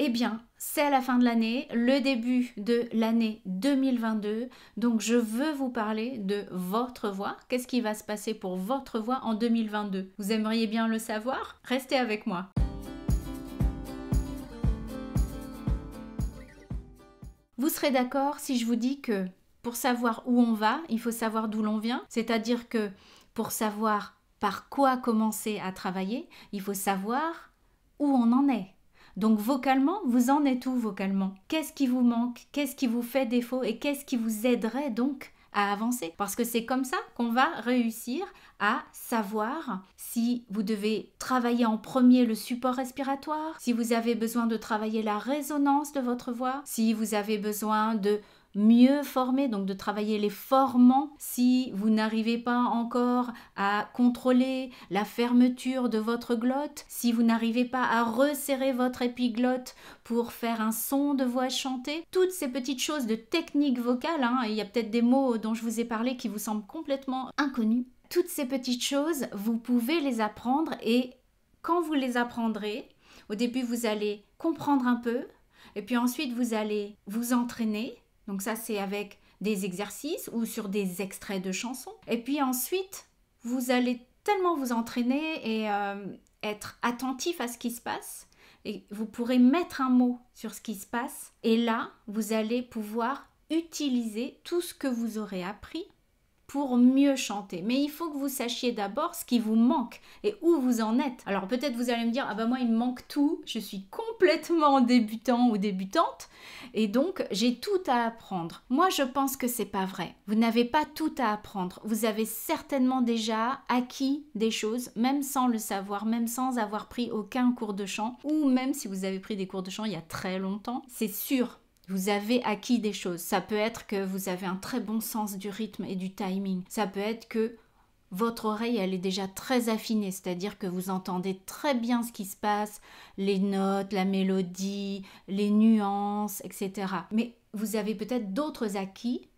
Eh bien, c'est la fin de l'année, le début de l'année 2022. Donc, je veux vous parler de votre voix. Qu'est-ce qui va se passer pour votre voix en 2022 Vous aimeriez bien le savoir Restez avec moi. Vous serez d'accord si je vous dis que pour savoir où on va, il faut savoir d'où l'on vient. C'est-à-dire que pour savoir par quoi commencer à travailler, il faut savoir où on en est. Donc vocalement, vous en êtes où vocalement Qu'est-ce qui vous manque Qu'est-ce qui vous fait défaut Et qu'est-ce qui vous aiderait donc à avancer parce que c'est comme ça qu'on va réussir à savoir si vous devez travailler en premier le support respiratoire, si vous avez besoin de travailler la résonance de votre voix, si vous avez besoin de mieux formés, donc de travailler les formants. Si vous n'arrivez pas encore à contrôler la fermeture de votre glotte, si vous n'arrivez pas à resserrer votre épiglotte pour faire un son de voix chantée, toutes ces petites choses de technique vocale, hein, il y a peut-être des mots dont je vous ai parlé qui vous semblent complètement inconnus. Toutes ces petites choses, vous pouvez les apprendre et quand vous les apprendrez, au début vous allez comprendre un peu, et puis ensuite vous allez vous entraîner, donc ça, c'est avec des exercices ou sur des extraits de chansons. Et puis ensuite, vous allez tellement vous entraîner et euh, être attentif à ce qui se passe. Et vous pourrez mettre un mot sur ce qui se passe. Et là, vous allez pouvoir utiliser tout ce que vous aurez appris pour mieux chanter. Mais il faut que vous sachiez d'abord ce qui vous manque et où vous en êtes. Alors peut-être vous allez me dire, ah ben moi il me manque tout, je suis complètement débutant ou débutante et donc j'ai tout à apprendre. Moi je pense que c'est pas vrai. Vous n'avez pas tout à apprendre. Vous avez certainement déjà acquis des choses, même sans le savoir, même sans avoir pris aucun cours de chant ou même si vous avez pris des cours de chant il y a très longtemps. C'est sûr vous avez acquis des choses. Ça peut être que vous avez un très bon sens du rythme et du timing. Ça peut être que votre oreille, elle est déjà très affinée, c'est-à-dire que vous entendez très bien ce qui se passe, les notes, la mélodie, les nuances, etc. Mais vous avez peut-être d'autres acquis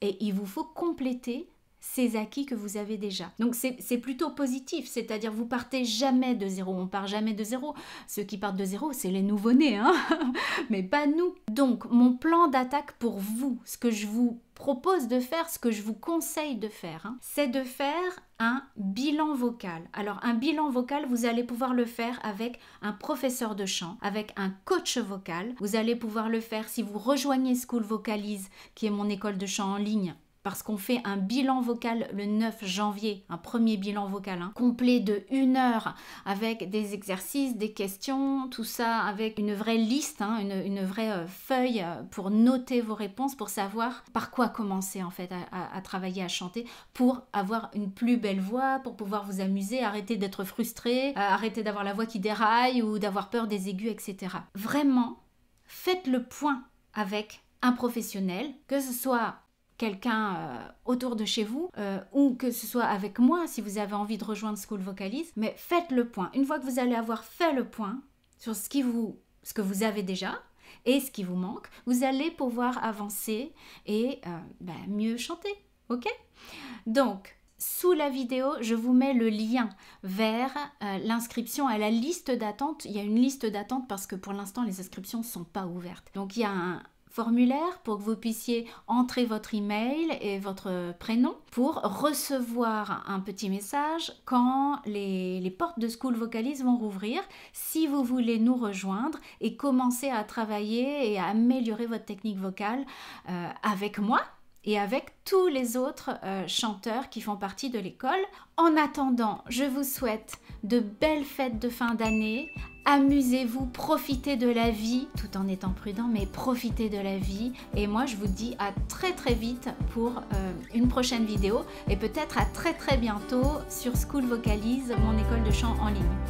et il vous faut compléter ces acquis que vous avez déjà. Donc c'est plutôt positif, c'est-à-dire vous partez jamais de zéro, on part jamais de zéro. Ceux qui partent de zéro, c'est les nouveaux nés hein. mais pas nous. Donc mon plan d'attaque pour vous, ce que je vous propose de faire, ce que je vous conseille de faire, hein, c'est de faire un bilan vocal. Alors un bilan vocal, vous allez pouvoir le faire avec un professeur de chant, avec un coach vocal. Vous allez pouvoir le faire si vous rejoignez School Vocalize, qui est mon école de chant en ligne parce qu'on fait un bilan vocal le 9 janvier, un premier bilan vocal hein, complet de une heure avec des exercices, des questions, tout ça avec une vraie liste, hein, une, vraie euh, feuille euh, pour noter vos réponses, pour savoir par quoi commencer en fait à, travailler, à chanter, pour avoir une plus belle voix, pour pouvoir vous amuser, arrêter d'être frustré, euh, arrêter d'avoir la voix qui déraille ou d'avoir peur des aigus, etc. Vraiment, faites le point avec un professionnel, que ce soit quelqu'un euh, autour de chez vous euh, ou que ce soit avec moi si vous avez envie de rejoindre School Vocalise, mais faites le point. Une fois que vous allez avoir fait le point sur ce, qui vous, ce que vous avez déjà et ce qui vous manque, vous allez pouvoir avancer et euh, ben, mieux chanter. Ok Donc, sous la vidéo, je vous mets le lien vers l'inscription à la liste d'attente. Il y a une liste d'attente parce que pour l'instant, les inscriptions sont pas ouvertes. Donc, il y a un, formulaire pour que vous puissiez entrer votre email et votre prénom pour recevoir un petit message quand les, portes de School Vocalise vont rouvrir si vous voulez nous rejoindre et commencer à travailler et à améliorer votre technique vocale euh, avec moi et avec tous les autres euh, chanteurs qui font partie de l'école. En attendant, je vous souhaite de belles fêtes de fin d'année amusez-vous, profitez de la vie, tout en étant prudent, mais profitez de la vie. Et moi, je vous dis à très très vite pour euh, une prochaine vidéo et peut-être à très très bientôt sur School Vocalize, mon école de chant en ligne.